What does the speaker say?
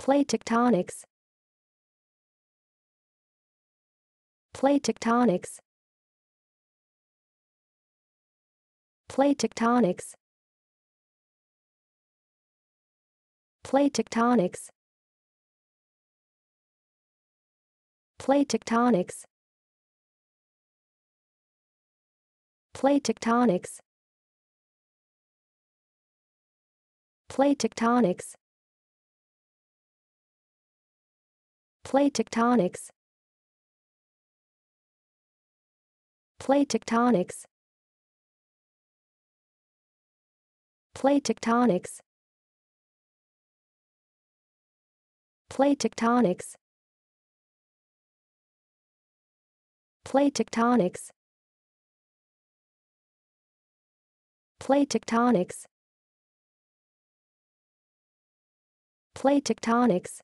Plate tectonics. Plate tectonics. Plate tectonics. Plate tectonics. Plate tectonics. Plate tectonics. Plate tectonics. Plate tectonics Plate tectonics Plate tectonics Plate tectonics Plate tectonics Plate tectonics Plate tectonics